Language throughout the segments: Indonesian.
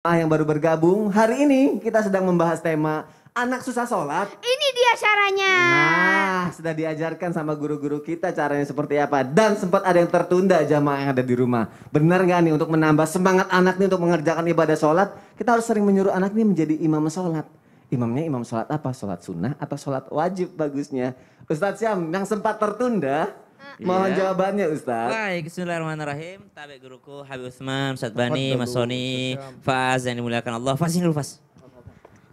Ah yang baru bergabung. Hari ini kita sedang membahas tema anak susah sholat. Ini dia caranya. Nah, sudah diajarkan sama guru-guru kita caranya seperti apa. Dan sempat ada yang tertunda jamaah yang ada di rumah. Benar nggak nih untuk menambah semangat anak nih untuk mengerjakan ibadah sholat? Kita harus sering menyuruh anak nih menjadi imam sholat. Imamnya imam sholat apa? Sholat sunnah atau sholat wajib bagusnya? Ustadz Syam yang sempat tertunda Iya. Mohon jawabannya Ustaz. Baik, bismillahirrahmanirrahim. Tabik guruku Habib Usman, Ustaz Bani, Mas Soni, Faz yang dimuliakan Allah. Faz ini dulu Faz.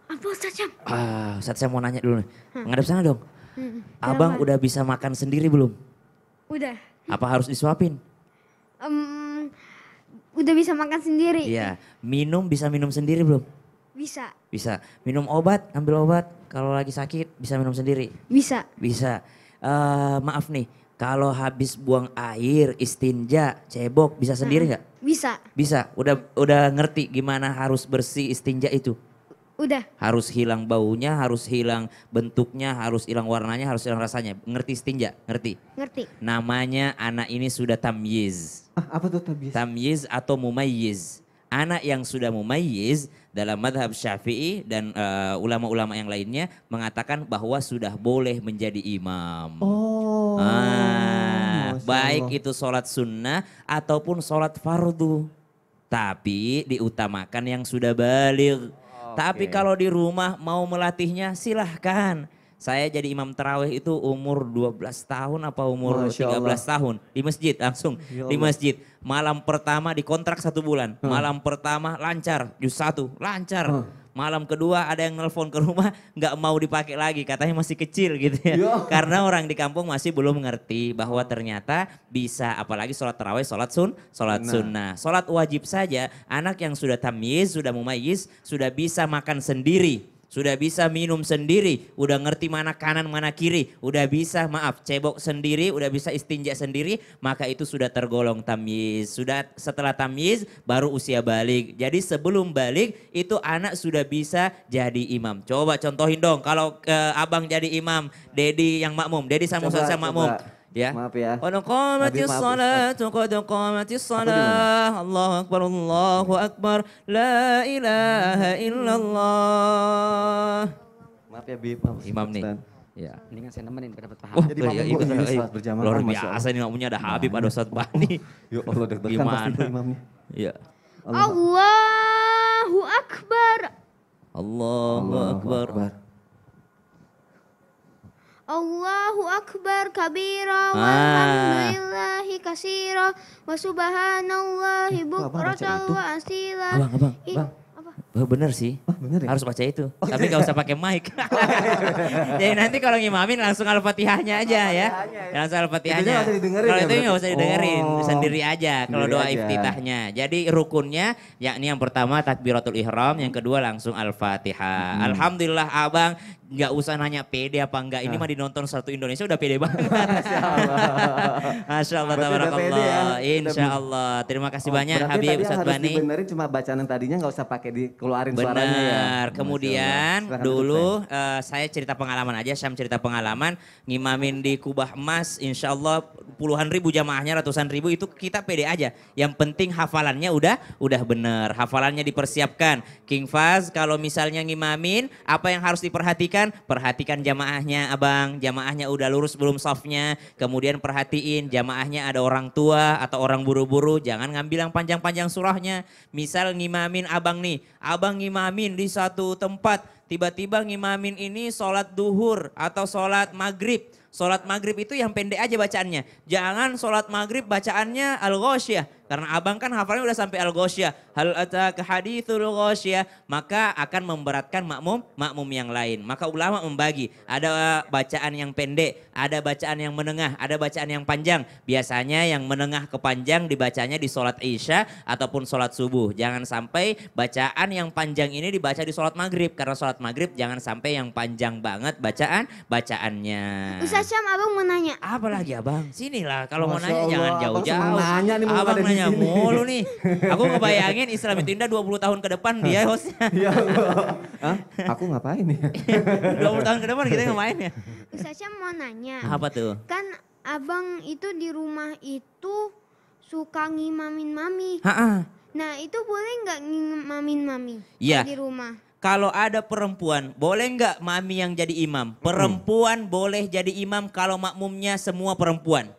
Apa Ustaz Syam? Ah, Ustaz Syam mau nanya dulu nih. Hmm. sana dong. Hmm, Abang udah bisa makan sendiri belum? Udah. Apa harus disuapin? Um, udah bisa makan sendiri. Iya. Minum bisa minum sendiri belum? Bisa. Bisa. Minum obat, ambil obat. Kalau lagi sakit bisa minum sendiri. Bisa. Bisa. Uh, maaf nih, kalau habis buang air, istinja, cebok bisa sendiri nggak? Bisa. Bisa. Udah udah ngerti gimana harus bersih istinja itu? Udah. Harus hilang baunya, harus hilang bentuknya, harus hilang warnanya, harus hilang rasanya. Ngerti istinja? Ngerti? Ngerti. Namanya anak ini sudah tamyiz. Ah, apa tuh tamyiz? Tamyiz atau mumayyiz. Anak yang sudah mumayyiz dalam madhab syafi'i dan eh, ulama-ulama uh, yang lainnya mengatakan bahwa sudah boleh menjadi imam. Oh. Oh. Ah, baik itu sholat sunnah ataupun sholat fardu. Tapi diutamakan yang sudah balik. Okay. Tapi kalau di rumah mau melatihnya silahkan. Saya jadi imam terawih itu umur 12 tahun apa umur Masya 13 Allah. tahun di masjid langsung ya di masjid. Malam pertama dikontrak satu bulan, hmm. malam pertama lancar, juz satu lancar. Hmm Malam kedua ada yang nelpon ke rumah nggak mau dipakai lagi, katanya masih kecil gitu ya. Yo. Karena orang di kampung masih belum mengerti bahwa ternyata bisa apalagi sholat terawih sholat sun, sholat nah. sunnah. Sholat wajib saja anak yang sudah tamyiz, sudah mumayyiz, sudah bisa makan sendiri sudah bisa minum sendiri, udah ngerti mana kanan mana kiri, udah bisa maaf cebok sendiri, udah bisa istinja sendiri, maka itu sudah tergolong tamyiz. Sudah setelah tamyiz baru usia balik. Jadi sebelum balik itu anak sudah bisa jadi imam. Coba contohin dong kalau ke eh, abang jadi imam, Dedi yang makmum, Dedi sama sama makmum. Ya. Maaf ya. ya, ya. Qad qamatis salatu qad qamatis salat. Allahu akbar Allahu akbar. La ilaha illallah. Maaf ya Bib, Imam nih. Ya. Mendingan saya nemenin biar dapat paham. Oh, Jadi ya, ibu ya, berjamaah. Luar biasa ini makmunya ada nah. Habib, ada Ustaz Bani. Ya Allah deg-degan pasti imamnya. Iya. Allahu Akbar. Allahu Akbar. Allahu Akbar kabira ah. walhamdulillahi kasira wa subhanallahi eh, bukrata wa asila. Abang, abang, abang. Oh, bener sih. Oh, bener ya? Harus baca itu. Oh, iya. Tapi nggak usah pakai mic. Jadi nanti kalau ngimamin langsung al-fatihahnya aja ya. ya. Langsung al-fatihahnya. Kalau ya, itu nggak usah didengerin, oh, sendiri aja. Kalau doa iftitahnya. Jadi rukunnya yakni yang pertama takbiratul ihram, yang kedua langsung al-fatihah. Hmm. Alhamdulillah abang nggak usah nanya pede apa enggak ini nah. mah dinonton satu Indonesia udah pede banget Masya Allah Masya Allah Insyaallah, ya. Insya Allah terima kasih oh, banyak Habib Ustaz Bani benerin cuma bacaan yang tadinya nggak usah pakai dikeluarin Bener. suaranya ya kemudian dulu uh, saya cerita pengalaman aja Saya cerita pengalaman ngimamin di kubah emas Insya Allah puluhan ribu jamaahnya ratusan ribu itu kita pede aja yang penting hafalannya udah udah bener hafalannya dipersiapkan King Faz kalau misalnya ngimamin apa yang harus diperhatikan perhatikan, perhatikan jamaahnya abang, jamaahnya udah lurus belum softnya, kemudian perhatiin jamaahnya ada orang tua atau orang buru-buru, jangan ngambil yang panjang-panjang surahnya. Misal ngimamin abang nih, abang ngimamin di satu tempat, tiba-tiba ngimamin ini sholat duhur atau sholat maghrib. Sholat maghrib itu yang pendek aja bacaannya. Jangan sholat maghrib bacaannya al -ghosyah. Karena abang kan hafalnya udah sampai al -ghosyah. Hal ataka hadithul ghosyah. Maka akan memberatkan makmum, makmum yang lain. Maka ulama membagi. Ada uh, bacaan yang pendek, ada bacaan yang menengah, ada bacaan yang panjang. Biasanya yang menengah ke panjang dibacanya di sholat isya ataupun sholat subuh. Jangan sampai bacaan yang panjang ini dibaca di sholat maghrib. Karena sholat sholat maghrib jangan sampai yang panjang banget bacaan bacaannya. Ustaz Syam abang mau nanya. Apa lagi abang? Sini lah kalau mau nanya jangan jauh-jauh. Nanya nih abang nanya mulu nih. Aku ngebayangin Islam itu indah 20 tahun ke depan dia hostnya. Iya Aku ngapain ya? 20 tahun ke depan kita ngapain ya? Ustaz Syam mau nanya. Apa tuh? Kan abang itu di rumah itu suka ngimamin mami. Ha -ha. Nah itu boleh nggak ngimamin mami ya. di rumah? kalau ada perempuan, boleh nggak mami yang jadi imam? Perempuan hmm. boleh jadi imam kalau makmumnya semua perempuan.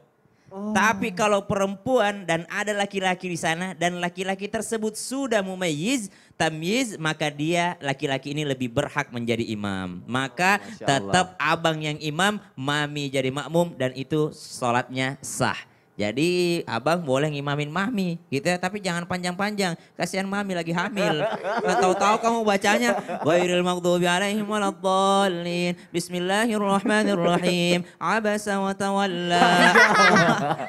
Oh. Tapi kalau perempuan dan ada laki-laki di sana dan laki-laki tersebut sudah mumayyiz, tamyiz, maka dia laki-laki ini lebih berhak menjadi imam. Maka tetap abang yang imam, mami jadi makmum dan itu sholatnya sah. Jadi abang boleh ngimamin mami gitu ya, tapi jangan panjang-panjang. Kasihan mami lagi hamil. Tahu-tahu kamu bacanya ghairil maghdubi alaihim waladdallin. Bismillahirrahmanirrahim. Abasa wa tawalla.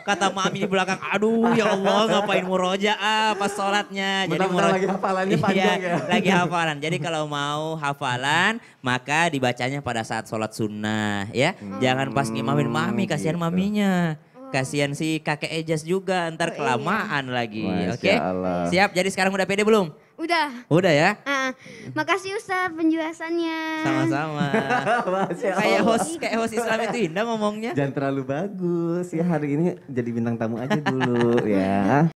Kata mami di belakang, aduh ya Allah ngapain muroja apa pas Jadi muroja, lagi hafalannya iya, panjang ya. Lagi hafalan. Jadi kalau mau hafalan maka dibacanya pada saat sholat sunnah ya. Hmm. Jangan pas ngimamin mami, kasihan oh, gitu. maminya. Kasihan si kakek Ejas juga, ntar oh, iya. kelamaan iya. lagi. Oke, okay? siap. Jadi sekarang udah pede belum? Udah. Udah ya? Uh, makasih Ustaz penjelasannya. Sama-sama. kayak host kayak host Islam itu indah ngomongnya. Jangan terlalu bagus. Ya hari ini jadi bintang tamu aja dulu ya.